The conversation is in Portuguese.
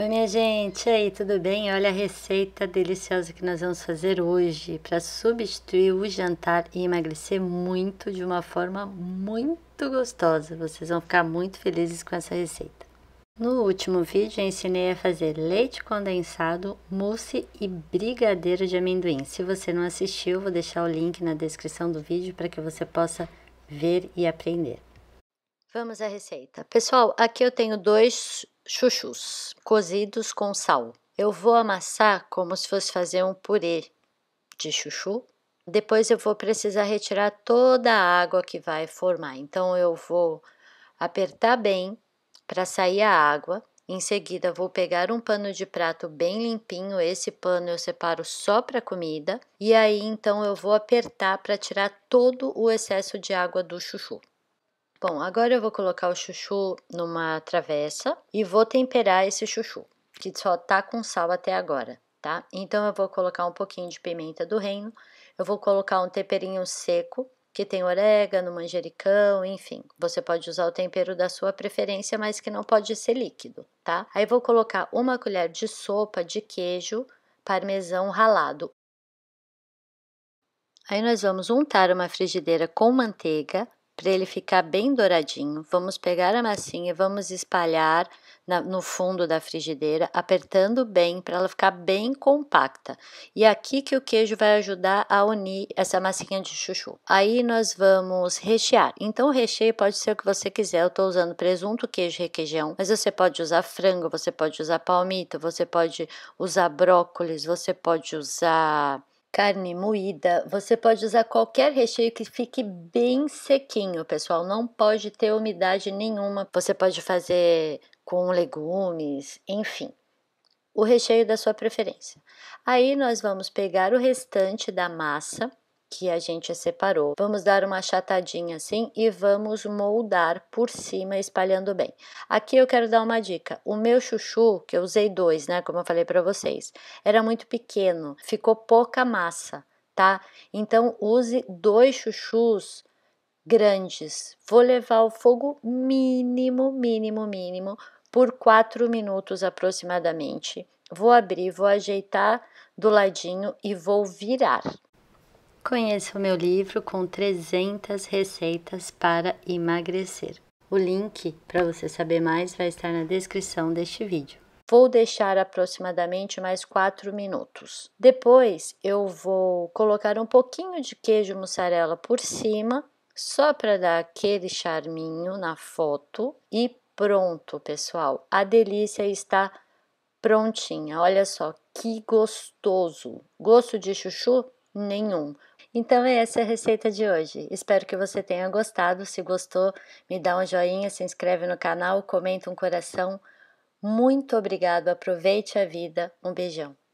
Oi, minha gente, e aí, tudo bem? Olha a receita deliciosa que nós vamos fazer hoje para substituir o jantar e emagrecer muito de uma forma muito gostosa. Vocês vão ficar muito felizes com essa receita. No último vídeo, eu ensinei a fazer leite condensado, mousse e brigadeiro de amendoim. Se você não assistiu, vou deixar o link na descrição do vídeo para que você possa ver e aprender. Vamos à receita. Pessoal, aqui eu tenho dois chuchus cozidos com sal. Eu vou amassar como se fosse fazer um purê de chuchu. Depois eu vou precisar retirar toda a água que vai formar. Então eu vou apertar bem para sair a água. Em seguida, vou pegar um pano de prato bem limpinho. Esse pano eu separo só para comida. E aí, então, eu vou apertar para tirar todo o excesso de água do chuchu. Bom, agora eu vou colocar o chuchu numa travessa e vou temperar esse chuchu, que só tá com sal até agora, tá? Então eu vou colocar um pouquinho de pimenta do reino, eu vou colocar um temperinho seco, que tem orégano, manjericão, enfim. Você pode usar o tempero da sua preferência, mas que não pode ser líquido, tá? Aí vou colocar uma colher de sopa de queijo parmesão ralado. Aí nós vamos untar uma frigideira com manteiga para ele ficar bem douradinho, vamos pegar a massinha e vamos espalhar na, no fundo da frigideira, apertando bem para ela ficar bem compacta. E é aqui que o queijo vai ajudar a unir essa massinha de chuchu. Aí nós vamos rechear. Então o recheio pode ser o que você quiser. Eu estou usando presunto, queijo, requeijão, mas você pode usar frango, você pode usar palmito, você pode usar brócolis, você pode usar carne moída, você pode usar qualquer recheio que fique bem sequinho, pessoal. Não pode ter umidade nenhuma. Você pode fazer com legumes, enfim, o recheio da sua preferência. Aí nós vamos pegar o restante da massa que a gente separou. Vamos dar uma achatadinha assim e vamos moldar por cima, espalhando bem. Aqui eu quero dar uma dica. O meu chuchu, que eu usei dois, né, como eu falei para vocês, era muito pequeno, ficou pouca massa, tá? Então use dois chuchus grandes. Vou levar ao fogo mínimo, mínimo, mínimo por quatro minutos aproximadamente. Vou abrir, vou ajeitar do ladinho e vou virar. Conheça o meu livro com 300 receitas para emagrecer. O link para você saber mais vai estar na descrição deste vídeo. Vou deixar aproximadamente mais 4 minutos. Depois eu vou colocar um pouquinho de queijo mussarela por cima, só para dar aquele charminho na foto e pronto, pessoal. A delícia está prontinha. Olha só que gostoso. Gosto de chuchu nenhum. Então é essa a receita de hoje. Espero que você tenha gostado. Se gostou, me dá um joinha, se inscreve no canal, comenta um coração. Muito obrigado, aproveite a vida. Um beijão.